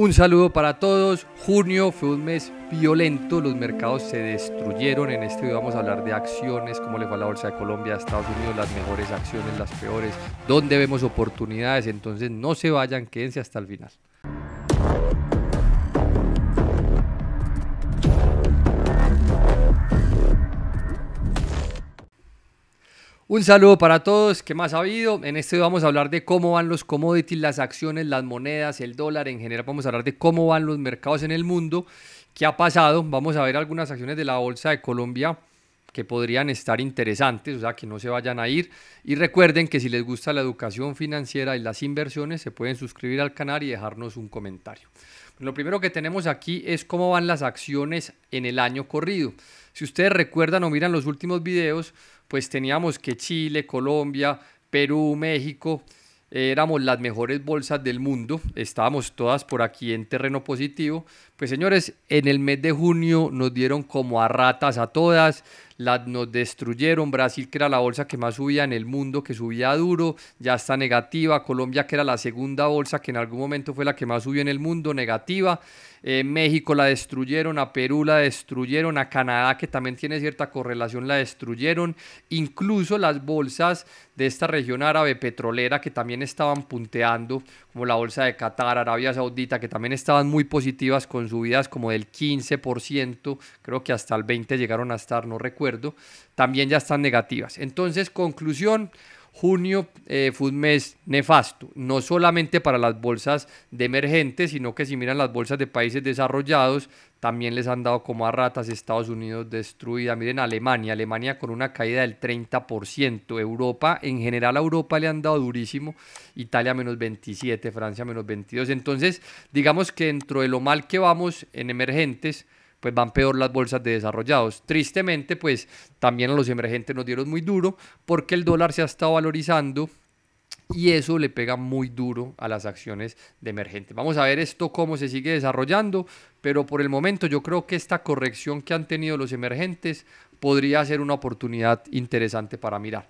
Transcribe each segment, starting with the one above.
Un saludo para todos. Junio fue un mes violento, los mercados se destruyeron. En este video vamos a hablar de acciones, cómo le fue a la Bolsa de Colombia, Estados Unidos, las mejores acciones, las peores, dónde vemos oportunidades. Entonces no se vayan, quédense hasta el final. Un saludo para todos, ¿qué más ha habido? En este vamos a hablar de cómo van los commodities, las acciones, las monedas, el dólar, en general vamos a hablar de cómo van los mercados en el mundo, qué ha pasado, vamos a ver algunas acciones de la Bolsa de Colombia que podrían estar interesantes, o sea, que no se vayan a ir. Y recuerden que si les gusta la educación financiera y las inversiones, se pueden suscribir al canal y dejarnos un comentario. Lo primero que tenemos aquí es cómo van las acciones en el año corrido. Si ustedes recuerdan o miran los últimos videos, pues teníamos que Chile, Colombia, Perú, México, éramos las mejores bolsas del mundo, estábamos todas por aquí en terreno positivo, pues señores, en el mes de junio nos dieron como a ratas a todas, las nos destruyeron, Brasil que era la bolsa que más subía en el mundo, que subía duro, ya está negativa, Colombia que era la segunda bolsa que en algún momento fue la que más subió en el mundo, negativa, eh, México la destruyeron, a Perú la destruyeron, a Canadá que también tiene cierta correlación la destruyeron, incluso las bolsas de esta región árabe petrolera que también estaban punteando, como la bolsa de Qatar, Arabia Saudita, que también estaban muy positivas con subidas como del 15%, creo que hasta el 20% llegaron a estar, no recuerdo, también ya están negativas. Entonces, conclusión, Junio eh, fue un mes nefasto, no solamente para las bolsas de emergentes, sino que si miran las bolsas de países desarrollados, también les han dado como a ratas Estados Unidos destruida. Miren Alemania, Alemania con una caída del 30%, Europa, en general a Europa le han dado durísimo, Italia menos 27, Francia menos 22. Entonces, digamos que dentro de lo mal que vamos en emergentes, pues van peor las bolsas de desarrollados. Tristemente, pues también a los emergentes nos dieron muy duro porque el dólar se ha estado valorizando y eso le pega muy duro a las acciones de emergentes. Vamos a ver esto cómo se sigue desarrollando, pero por el momento yo creo que esta corrección que han tenido los emergentes podría ser una oportunidad interesante para mirar.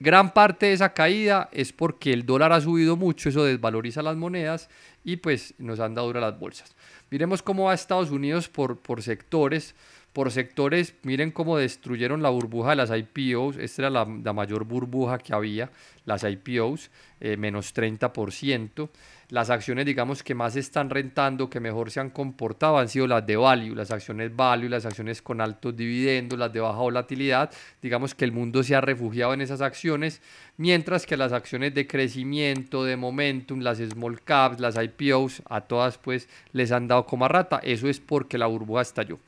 Gran parte de esa caída es porque el dólar ha subido mucho, eso desvaloriza las monedas y pues nos han dado dura las bolsas. Miremos cómo va Estados Unidos por, sectores. Por sectores, miren cómo destruyeron la burbuja de las IPOs. Esta era la, mayor burbuja que había, las IPOs, eh, menos 30% las acciones, digamos, que más están rentando, que mejor se han comportado, han sido las de value, las acciones value, las acciones con altos dividendos, las de baja volatilidad. Digamos que el mundo se ha refugiado en esas acciones, mientras que las acciones de crecimiento, de momentum, las small caps, las IPOs, a todas pues les han dado como rata. Eso es porque la burbuja estalló.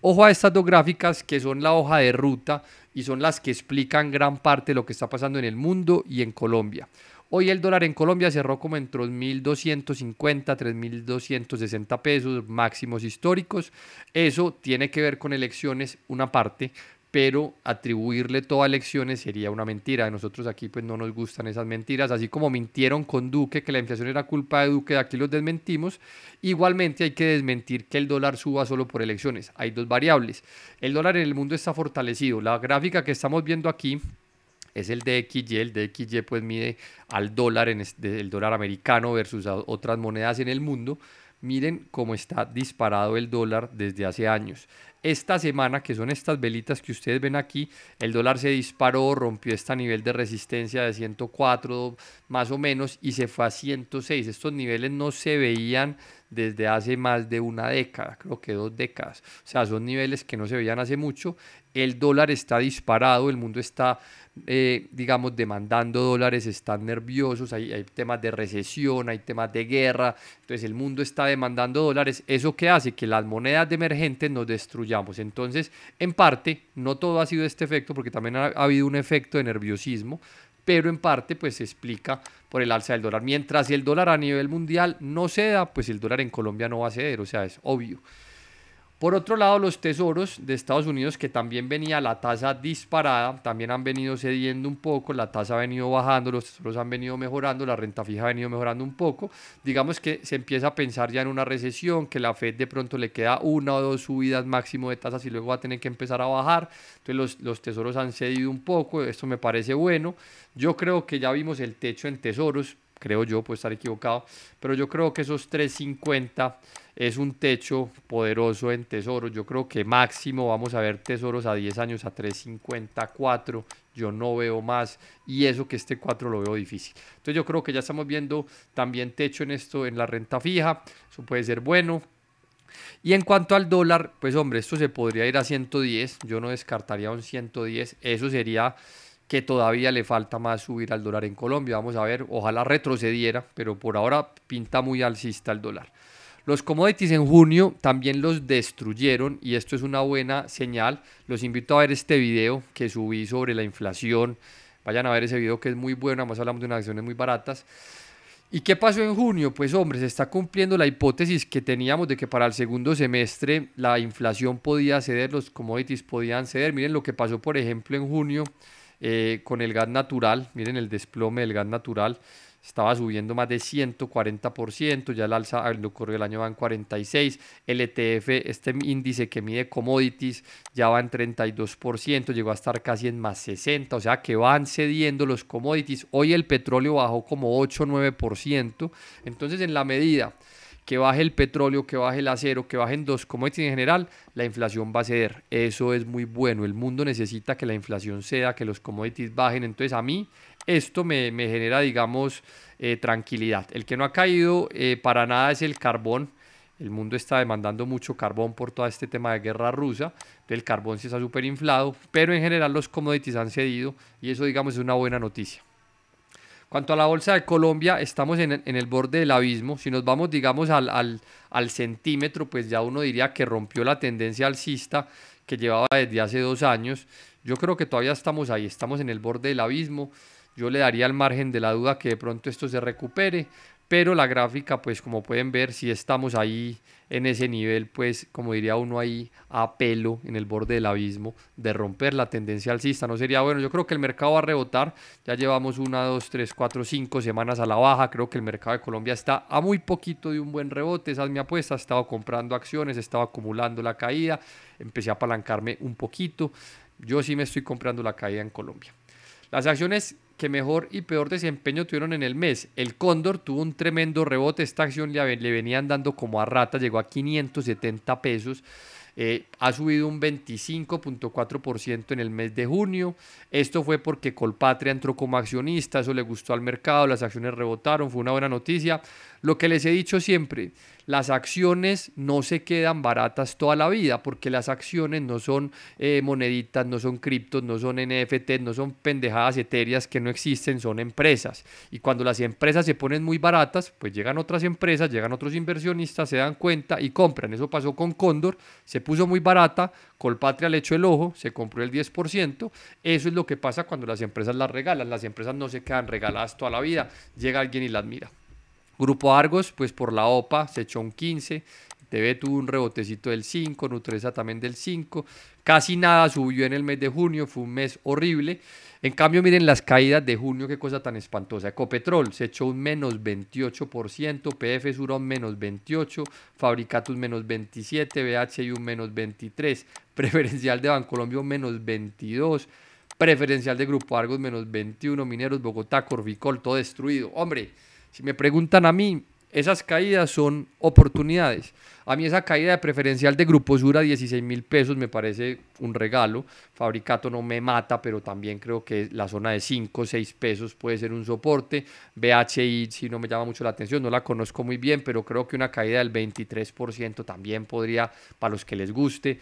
Ojo a estas dos gráficas que son la hoja de ruta y son las que explican gran parte de lo que está pasando en el mundo y en Colombia. Hoy el dólar en Colombia cerró como en 3.250, 3.260 pesos, máximos históricos. Eso tiene que ver con elecciones, una parte, pero atribuirle todo a elecciones sería una mentira. A nosotros aquí pues no nos gustan esas mentiras, así como mintieron con Duque que la inflación era culpa de Duque, aquí los desmentimos. Igualmente hay que desmentir que el dólar suba solo por elecciones. Hay dos variables. El dólar en el mundo está fortalecido. La gráfica que estamos viendo aquí es el DXY. El DXY pues mide al dólar, en el dólar americano versus otras monedas en el mundo. Miren cómo está disparado el dólar desde hace años. Esta semana, que son estas velitas que ustedes ven aquí, el dólar se disparó, rompió este nivel de resistencia de 104 más o menos y se fue a 106. Estos niveles no se veían desde hace más de una década, creo que dos décadas. O sea, son niveles que no se veían hace mucho. El dólar está disparado, el mundo está, eh, digamos, demandando dólares, están nerviosos, hay, temas de recesión, hay temas de guerra. Entonces el mundo está demandando dólares. ¿Eso qué hace? Que las monedas de emergentes nos destruyamos. Entonces, en parte, no todo ha sido este efecto, porque también ha habido un efecto de nerviosismo pero en parte pues se explica por el alza del dólar. Mientras el dólar a nivel mundial no ceda, pues el dólar en Colombia no va a ceder, o sea, es obvio. Por otro lado, los tesoros de Estados Unidos, que también venía la tasa disparada, también han venido cediendo un poco, la tasa ha venido bajando, los tesoros han venido mejorando, la renta fija ha venido mejorando un poco. Digamos que se empieza a pensar ya en una recesión, que la Fed de pronto le queda una o dos subidas máximo de tasas y luego va a tener que empezar a bajar. Entonces los, los tesoros han cedido un poco, esto me parece bueno. Yo creo que ya vimos el techo en tesoros, creo yo, puedo estar equivocado, pero yo creo que esos 350 es un techo poderoso en tesoros. Yo creo que máximo vamos a ver tesoros a 10 años a 350, 4. Yo no veo más y eso que este 4 lo veo difícil. Entonces yo creo que ya estamos viendo también techo en esto, en la renta fija. Eso puede ser bueno. Y en cuanto al dólar, pues hombre, esto se podría ir a 110. Yo no descartaría un 110. Eso sería que todavía le falta más subir al dólar en Colombia. Vamos a ver, ojalá retrocediera, pero por ahora pinta muy alcista el dólar. Los commodities en junio también los destruyeron y esto es una buena señal. Los invito a ver este video que subí sobre la inflación. Vayan a ver ese video que es muy bueno, además hablamos de unas acciones muy baratas. ¿Y qué pasó en junio? Pues hombre, se está cumpliendo la hipótesis que teníamos de que para el segundo semestre la inflación podía ceder, los commodities podían ceder. Miren lo que pasó, por ejemplo, en junio. Eh, con el gas natural. Miren el desplome del gas natural. Estaba subiendo más de 140%, ya el alza al corrió el año va en 46%, el ETF, este índice que mide commodities, ya va en 32%, llegó a estar casi en más 60%, o sea que van cediendo los commodities. Hoy el petróleo bajó como 8 9%, entonces en la medida que baje el petróleo, que baje el acero, que bajen dos commodities en general, la inflación va a ceder. Eso es muy bueno. El mundo necesita que la inflación ceda, que los commodities bajen. Entonces a mí esto me, genera, digamos, eh, tranquilidad. El que no ha caído eh, para nada es el carbón. El mundo está demandando mucho carbón por todo este tema de guerra rusa. El carbón se está superinflado, pero en general los commodities han cedido y eso, digamos, es una buena noticia. Cuanto a la bolsa de Colombia, estamos en, el borde del abismo. Si nos vamos, digamos, al, al, al, centímetro, pues ya uno diría que rompió la tendencia alcista que llevaba desde hace dos años. Yo creo que todavía estamos ahí, estamos en el borde del abismo. Yo le daría el margen de la duda que de pronto esto se recupere pero la gráfica, pues como pueden ver, si estamos ahí en ese nivel, pues como diría uno ahí, a pelo en el borde del abismo de romper la tendencia alcista. No sería bueno, yo creo que el mercado va a rebotar, ya llevamos una, dos, tres, cuatro, cinco semanas a la baja, creo que el mercado de Colombia está a muy poquito de un buen rebote, esa es mi apuesta, he estado comprando acciones, he estado acumulando la caída, empecé a apalancarme un poquito, yo sí me estoy comprando la caída en Colombia. Las acciones que mejor y peor desempeño tuvieron en el mes. El Cóndor tuvo un tremendo rebote, esta acción le, venían dando como a rata, llegó a 570 pesos. Eh, ha subido un 25.4% en el mes de junio. Esto fue porque Colpatria entró como accionista, eso le gustó al mercado, las acciones rebotaron, fue una buena noticia. Lo que les he dicho siempre, las acciones no se quedan baratas toda la vida, porque las acciones no son eh, moneditas, no son criptos, no son NFT, no son pendejadas etéreas que no existen, son empresas. Y cuando las empresas se ponen muy baratas, pues llegan otras empresas, llegan otros inversionistas, se dan cuenta y compran. Eso pasó con Cóndor, se puso muy barata, Colpatria le echó el ojo, se compró el 10%. Eso es lo que pasa cuando las empresas las regalan. Las empresas no se quedan regaladas toda la vida, llega alguien y las mira. Grupo Argos, pues por la OPA se echó un 15, TV tuvo un rebotecito del 5, Nutresa también del 5, casi nada subió en el mes de junio, fue un mes horrible. En cambio, miren las caídas de junio, qué cosa tan espantosa. Ecopetrol se echó un menos 28%, PF Sura menos 28%, Fabricatus menos 27%, BHI un menos 23%, Preferencial de Bancolombia menos 22%, Preferencial de Grupo Argos menos 21%, Mineros Bogotá, Corficol, todo destruido. Hombre, si me preguntan a mí, esas caídas son oportunidades. A mí esa caída de preferencial de Grupo Sura, 16 mil pesos, me parece un regalo. Fabricato no me mata, pero también creo que la zona de 5, 6 pesos puede ser un soporte. BHI, si no me llama mucho la atención, no la conozco muy bien, pero creo que una caída del 23% también podría, para los que les guste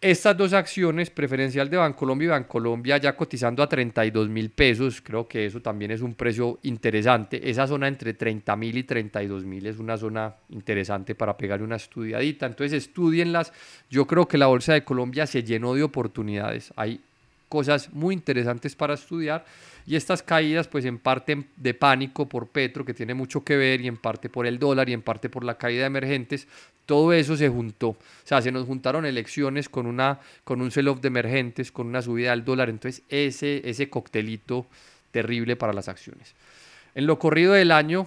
estas dos acciones, preferencial de Bancolombia y Bancolombia, ya cotizando a 32 mil pesos, creo que eso también es un precio interesante. Esa zona entre 30 mil y 32 mil es una zona interesante para pegarle una estudiadita. Entonces, estudienlas. Yo creo que la Bolsa de Colombia se llenó de oportunidades. Hay cosas muy interesantes para estudiar y estas caídas pues en parte de pánico por Petro que tiene mucho que ver y en parte por el dólar y en parte por la caída de emergentes todo eso se juntó. O sea, se nos juntaron elecciones con, una, con un sell-off de emergentes, con una subida al dólar. Entonces, ese, ese coctelito terrible para las acciones. En lo corrido del año,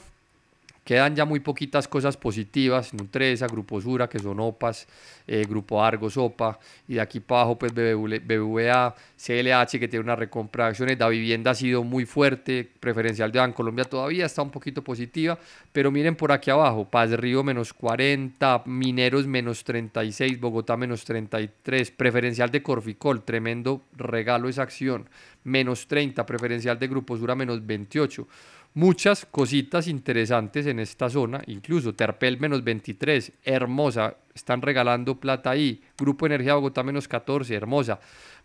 Quedan ya muy poquitas cosas positivas, Nutresa, Grupo Sura, que son OPAs, eh, Grupo Argos, opa, y de aquí para abajo, pues BBVA, CLH, que tiene una recompra de acciones. la Vivienda ha sido muy fuerte, preferencial de Colombia todavía está un poquito positiva, pero miren por aquí abajo, Paz Río menos 40, Mineros menos 36, Bogotá menos 33, preferencial de Corficol, tremendo regalo esa acción, menos 30, preferencial de Grupo Sura menos 28 muchas cositas interesantes en esta zona, incluso Terpel menos 23, hermosa, están regalando plata ahí, Grupo Energía Bogotá menos 14, hermosa,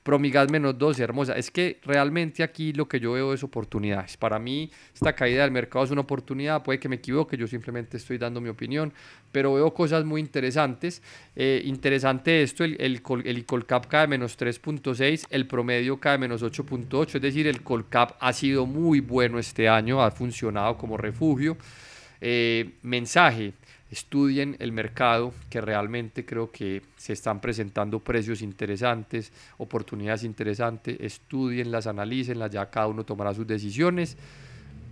Promigas menos 12, hermosa. Es que realmente aquí lo que yo veo es oportunidades. Para mí, esta caída del mercado es una oportunidad. Puede que me equivoque, yo simplemente estoy dando mi opinión, pero veo cosas muy interesantes. Eh, interesante esto: el, el, el Colcap cae menos 3.6, el promedio cae menos 8.8. Es decir, el Colcap ha sido muy bueno este año, ha funcionado como refugio. Eh, mensaje estudien el mercado, que realmente creo que se están presentando precios interesantes, oportunidades interesantes, estudienlas, analícenlas, ya cada uno tomará sus decisiones.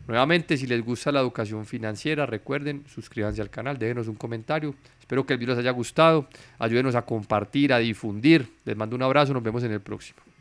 Nuevamente, si les gusta la educación financiera, recuerden, suscríbanse al canal, déjenos un comentario. Espero que el video les haya gustado, ayúdenos a compartir, a difundir. Les mando un abrazo, nos vemos en el próximo.